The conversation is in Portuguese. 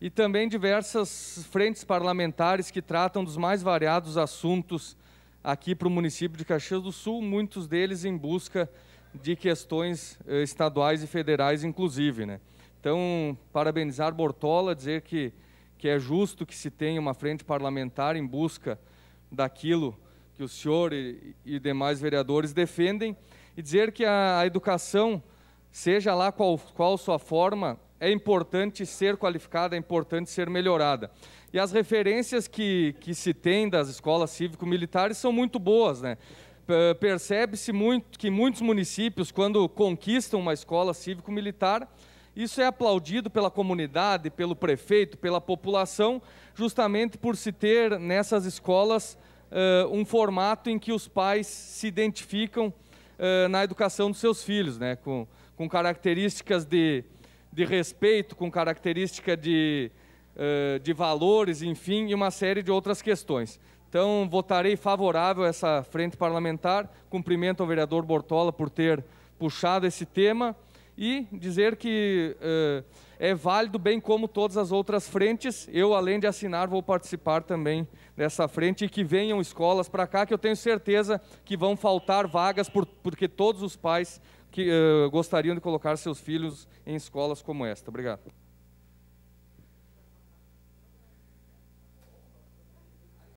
e também diversas frentes parlamentares que tratam dos mais variados assuntos aqui para o município de Caxias do Sul, muitos deles em busca de questões eh, estaduais e federais, inclusive. Né? Então, parabenizar Bortola, dizer que, que é justo que se tenha uma frente parlamentar em busca daquilo que o senhor e, e demais vereadores defendem, e dizer que a, a educação, seja lá qual, qual sua forma, é importante ser qualificada, é importante ser melhorada. E as referências que, que se tem das escolas cívico-militares são muito boas, né? Percebe-se muito que muitos municípios, quando conquistam uma escola cívico-militar, isso é aplaudido pela comunidade, pelo prefeito, pela população, justamente por se ter nessas escolas uh, um formato em que os pais se identificam uh, na educação dos seus filhos, né? com, com características de, de respeito, com característica de, eh, de valores, enfim, e uma série de outras questões. Então, votarei favorável a essa frente parlamentar. Cumprimento ao vereador Bortola por ter puxado esse tema e dizer que uh, é válido, bem como todas as outras frentes. Eu, além de assinar, vou participar também dessa frente e que venham escolas para cá, que eu tenho certeza que vão faltar vagas, por, porque todos os pais que uh, gostariam de colocar seus filhos em escolas como esta. Obrigado.